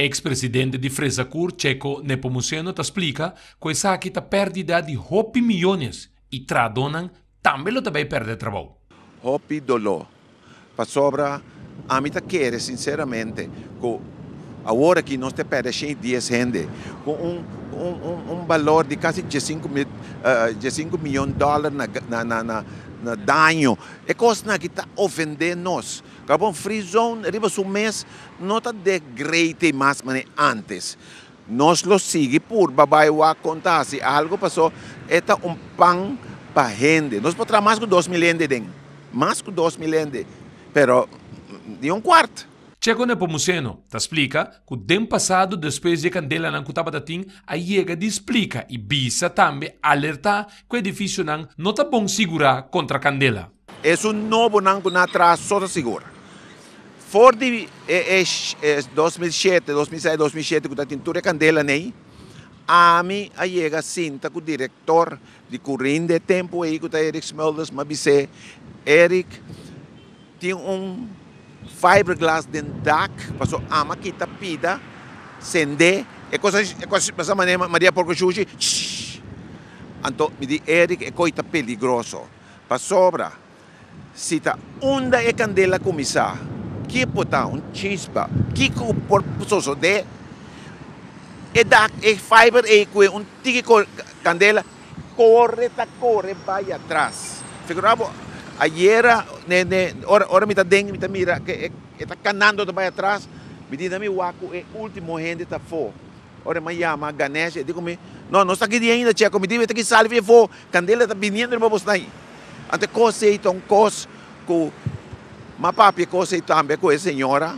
Ex-presidente de Fresacur, Checo Nepomuceno, te explica que a aqui tá perdida de hopi milhões e tradonan também lo também perde trabalho. Hopi dolor. Para sobra, a mim quer, sinceramente, que a hora que nós te 10 110 gente, com um um, um, um valor de quase de 5, mil, uh, milhões de dólares na, na, na, na danho. É coisa que está ofendendo nós. Carbon Free Zone, de um mês, não está de greite mais mas antes. Nós lo seguimos por babaiwa contar se algo passou, é um pão para gente Nós podemos mais de 2 mil rende, mais de 2 mil rende, pero mm, de um quarto. Chegou para Museno, te explica que o tempo passado, depois de Candela não cutava da Tim, a Iega explica e bisa também alertar que o edifício não está bom segurar contra Candela. É um novo não que não traz só segura. de é, 2007, 2006, 2007, que a tintura Candela nem, a mim a Iega sinta que o diretor de corrente tempo aí que o Eric Smulders, mas Eric, tem um fiberglass dendak passou ama kita pida sende e coisas e coisas dessa maneira Maria Porco Xuxi então me di Eric é coisa perigoso para sobra cita onda e candela começar que botar um chispa que o corpo soso de e da e fiber e que um tique candela corre corre vai atrás figurava Ayer, ne, ne, ora, ora me está dentro, me mira, que eh, está canando também atrás. Me diz, mim, waco, é último gente está fora. Ora me chama, Ganesh, e digo, não, não está aqui ainda, checo, me diz, está aqui salve, eu vou. Candela está vindo, eu vou postar aí. Até coisa, então, coisa, com... Mas papi, coisa também com a senhora,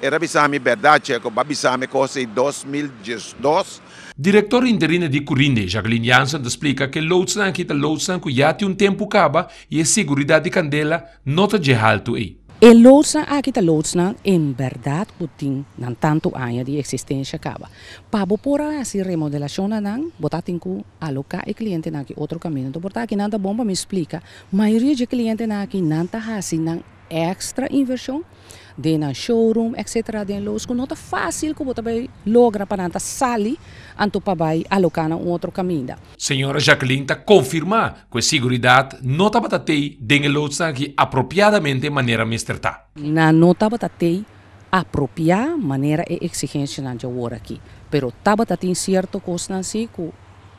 era verdade, Rabissami Berdacek, Babissami Cosi 2012. Diretor interino di Curinde, Jacqueline Jansen, explica que Loutsan quita Loutsan que já tem um tempo caba e a segurança de Candela nota de alto aí. E Loutsan, aqui ah, tá Loutsan, em verdade, que tem não tanto anos de existência caba. Para por assim ah, remodelação não, botar tem que alocar e cliente na outro caminho. Então, botar aqui nada bomba me explica. A maioria de cliente na aqui não tá assim, extra inversão de na showroom, etc. de lo school. Não é fácil como também logra para nanta sali anto para vai alocar um outro caminho. Senhora Jacqueline ta confirma que seguridade não tá para tei dengue lo que apropriadamente maneira mesterta. Na não tá para tei apropriar maneira e exigência na hora aqui. Pero taba tá tem certo coisa assim que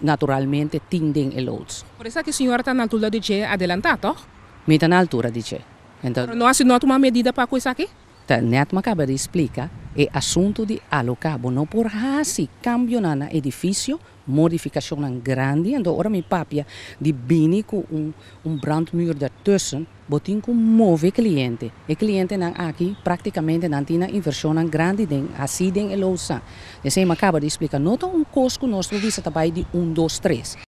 naturalmente tindem e loads. Por isso que a senhora está na altura de adelantado? Mi está na altura de Então, nós não uma medida para coisa aqui? Tá, Neto acaba de explicar, é assunto de alocabo, não por raça, cambio na edifício, modificação grande, então agora me papia de bini com um, um de daartussen, botinho com move cliente. E cliente não aqui praticamente não tinha inversão grande, den, assim den e lousa. Desenho acaba de explicar, não um cosco nosso visa também tá, de 1, 2, 3.